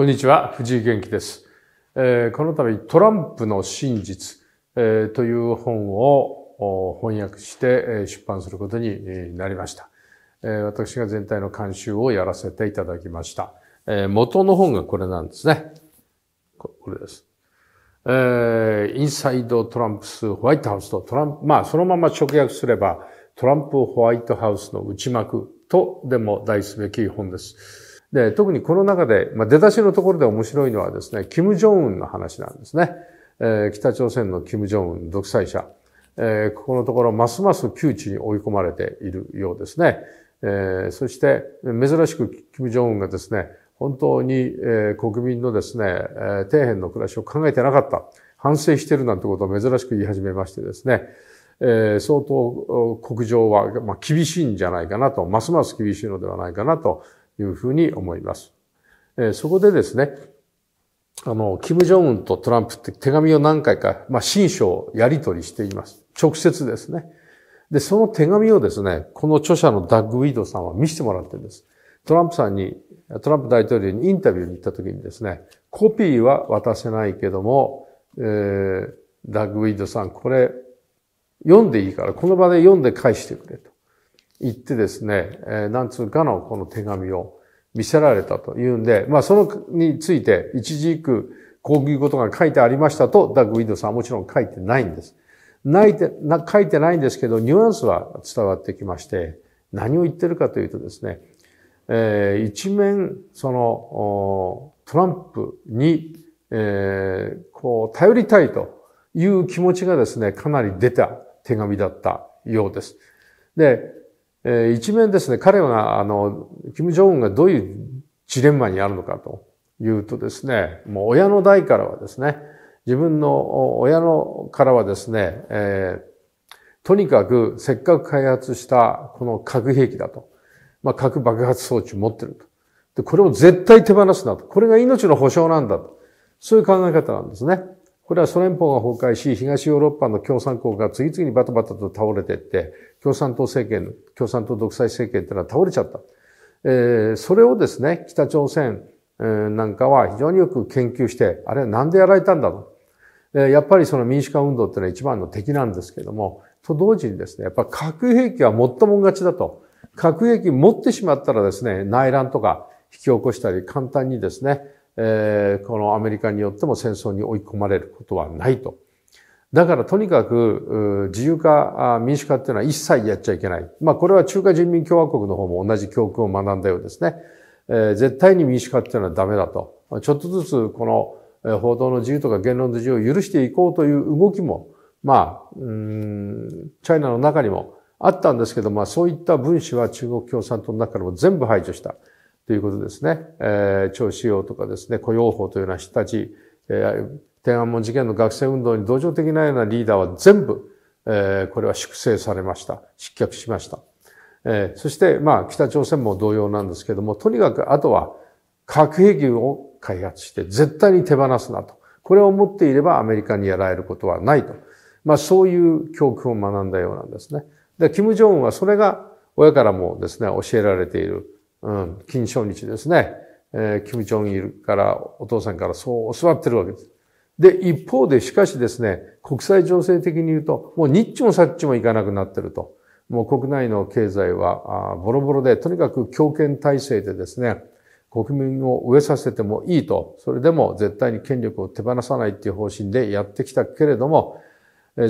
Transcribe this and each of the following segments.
こんにちは、藤井元気です。えー、この度、トランプの真実、えー、という本を翻訳して出版することになりました。えー、私が全体の監修をやらせていただきました。えー、元の本がこれなんですね。これです。えー、インサイドトランプスホワイトハウスとトランプ、まあそのまま直訳すればトランプホワイトハウスの内幕とでも題すべき本です。で、特にこの中で、まあ、出だしのところで面白いのはですね、キム・ジョンウンの話なんですね。えー、北朝鮮のキム・ジョンウン独裁者。えー、ここのところ、ますます窮地に追い込まれているようですね。えー、そして、珍しくキム・ジョンウンがですね、本当に、えー、国民のですね、えー、底辺の暮らしを考えてなかった。反省してるなんてことを珍しく言い始めましてですね、えー、相当国情は、まあ、厳しいんじゃないかなと、ますます厳しいのではないかなというふうに思います。えそこでですね、あの、キム・ジョンウンとトランプって手紙を何回か、まあ、新書をやり取りしています。直接ですね。で、その手紙をですね、この著者のダッグ・ウィードさんは見せてもらってるんです。トランプさんに、トランプ大統領にインタビューに行った時にですね、コピーは渡せないけども、えー、ダッグ・ウィードさん、これ、読んでいいから、この場で読んで返してくれと。行ってですね、えー、何通かのこの手紙を見せられたというんで、まあそのについて一時行くこういうことが書いてありましたと、ダッグ・ウィンドさんはもちろん書いてないんです。ないて、な、書いてないんですけど、ニュアンスは伝わってきまして、何を言ってるかというとですね、えー、一面、その、トランプに、えー、こう、頼りたいという気持ちがですね、かなり出た手紙だったようです。で、えー、一面ですね、彼は、あの、キム・ジョンンがどういうジレンマにあるのかというとですね、もう親の代からはですね、自分の親のからはですね、えー、とにかくせっかく開発したこの核兵器だと。まあ、核爆発装置持ってると。で、これを絶対手放すなと。これが命の保証なんだと。そういう考え方なんですね。これはソ連邦が崩壊し、東ヨーロッパの共産国が次々にバタバタと倒れていって、共産党政権、共産党独裁政権というのは倒れちゃった。えー、それをですね、北朝鮮なんかは非常によく研究して、あれはなんでやられたんだと、えー、やっぱりその民主化運動っていうのは一番の敵なんですけども、と同時にですね、やっぱ核兵器は持ったもん勝ちだと。核兵器持ってしまったらですね、内乱とか引き起こしたり、簡単にですね、えー、このアメリカによっても戦争に追い込まれることはないと。だからとにかく自由化、民主化っていうのは一切やっちゃいけない。まあこれは中華人民共和国の方も同じ教訓を学んだようですね。えー、絶対に民主化っていうのはダメだと。ちょっとずつこの報道の自由とか言論の自由を許していこうという動きも、まあ、うん、チャイナの中にもあったんですけど、まあそういった分子は中国共産党の中からも全部排除した。ということですね。えー、超使用とかですね、雇用法というような人たち、えー、天安門事件の学生運動に同情的なようなリーダーは全部、えー、これは粛清されました。失脚しました。えー、そして、まあ、北朝鮮も同様なんですけども、とにかくあとは核兵器を開発して絶対に手放すなと。これを持っていればアメリカにやられることはないと。まあ、そういう教訓を学んだようなんですね。で、キム・ジョンはそれが親からもですね、教えられている。うん、金正日ですね。えー、金正日から、お父さんからそう教わってるわけです。で、一方で、しかしですね、国際情勢的に言うと、もう日っちもさっちもいかなくなってると。もう国内の経済はボロボロで、とにかく強権体制でですね、国民を飢えさせてもいいと、それでも絶対に権力を手放さないっていう方針でやってきたけれども、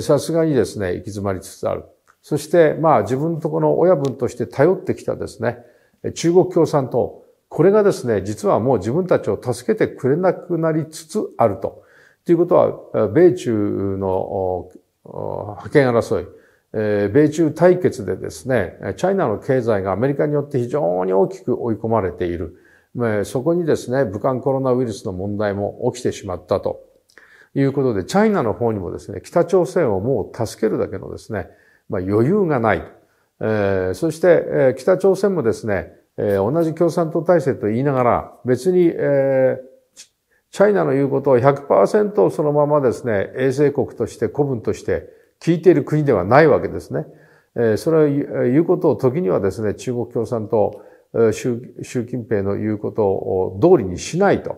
さすがにですね、行き詰まりつつある。そして、まあ自分とこの親分として頼ってきたですね、中国共産党、これがですね、実はもう自分たちを助けてくれなくなりつつあると。ということは、米中の派遣争い、米中対決でですね、チャイナの経済がアメリカによって非常に大きく追い込まれている。そこにですね、武漢コロナウイルスの問題も起きてしまったということで、チャイナの方にもですね、北朝鮮をもう助けるだけのですね、まあ、余裕がない。えー、そして、えー、北朝鮮もですね、えー、同じ共産党体制と言いながら、別に、えー、チャイナの言うことを100%そのままですね、衛星国として古文として聞いている国ではないわけですね。えー、それを言うことを時にはですね、中国共産党、習近平の言うことを通りにしないと、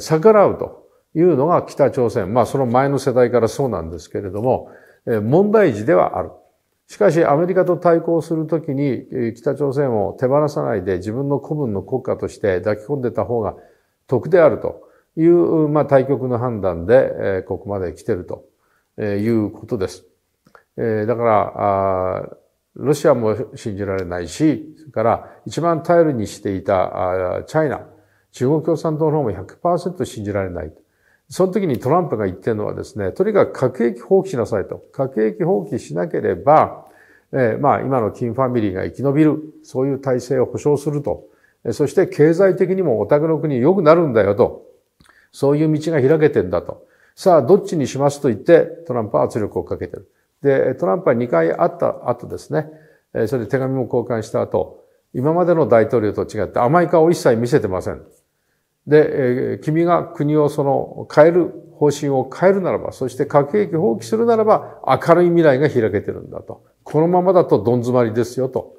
逆らうというのが北朝鮮。まあその前の世代からそうなんですけれども、問題児ではある。しかしアメリカと対抗するときに北朝鮮を手放さないで自分の古文の国家として抱き込んでた方が得であるという、まあ、対局の判断でここまで来てるということです。だから、ロシアも信じられないし、それから一番頼りにしていたチャイナ、中国共産党の方も100%信じられない。その時にトランプが言ってるのはですね、とにかく核兵器放棄しなさいと。核兵器放棄しなければ、えー、まあ今の金ファミリーが生き延びる、そういう体制を保障すると。そして経済的にもお宅の国良くなるんだよと。そういう道が開けてんだと。さあ、どっちにしますと言って、トランプは圧力をかけてる。で、トランプは2回会った後ですね、それで手紙も交換した後、今までの大統領と違って甘い顔を一切見せてません。で、え君が国をその変える、方針を変えるならば、そして核兵器放棄するならば、明るい未来が開けてるんだと。このままだとどん詰まりですよと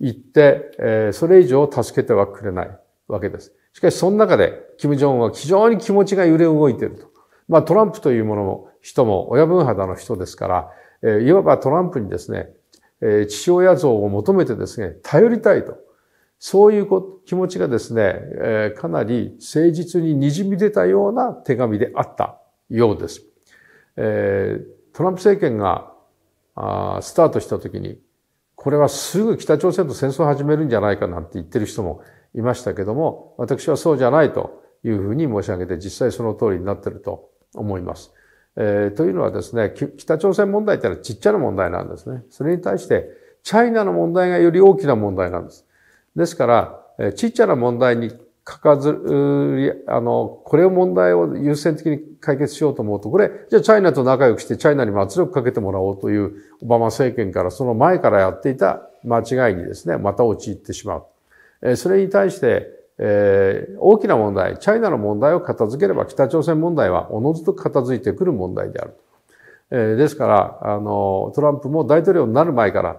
言って、えそれ以上助けてはくれないわけです。しかし、その中で、金正恩は非常に気持ちが揺れ動いていると。まあ、トランプというものも、人も親分肌の人ですから、えいわばトランプにですね、え父親像を求めてですね、頼りたいと。そういう気持ちがですね、えかなり誠実に滲み出たような手紙であったようです。えトランプ政権があスタートした時に、これはすぐ北朝鮮と戦争を始めるんじゃないかなんて言ってる人もいましたけども、私はそうじゃないというふうに申し上げて、実際その通りになってると思います。えー、というのはですね、北朝鮮問題ってのはちっちゃな問題なんですね。それに対して、チャイナの問題がより大きな問題なんです。ですから、ちっちゃな問題にかかずり、あの、これを問題を優先的に解決しようと思うと、これ、じゃあチャイナと仲良くしてチャイナにも圧力かけてもらおうというオバマ政権からその前からやっていた間違いにですね、また陥ってしまう。えそれに対して、えー、大きな問題、チャイナの問題を片付ければ北朝鮮問題はおのずと片付いてくる問題である。えー、ですから、あの、トランプも大統領になる前から、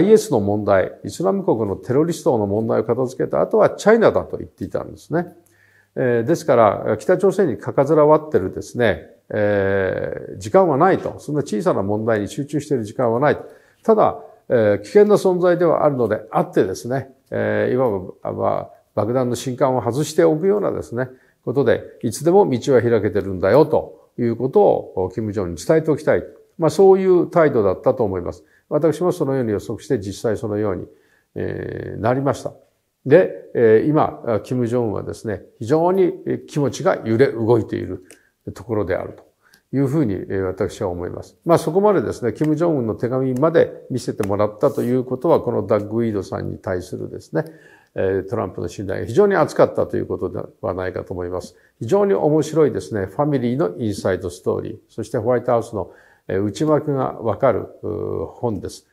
IS の問題、イスラム国のテロリストの問題を片付けた後はチャイナだと言っていたんですね。えですから、北朝鮮にかかずらわってるですね、えー、時間はないと。そんな小さな問題に集中している時間はない。ただ、えー、危険な存在ではあるのであってですね、えー、いわば爆弾の新管を外しておくようなですね、ことで、いつでも道は開けてるんだよということを、金正恩に伝えておきたい。まあそういう態度だったと思います。私もそのように予測して実際そのように、えー、なりました。で、えー、今、キム・ジョンはですね、非常に気持ちが揺れ動いているところであるというふうに私は思います。まあそこまでですね、キム・ジョンンの手紙まで見せてもらったということは、このダッグ・ウィードさんに対するですね、トランプの信頼が非常に厚かったということではないかと思います。非常に面白いですね、ファミリーのインサイドストーリー、そしてホワイトハウスの内幕がわかる本です。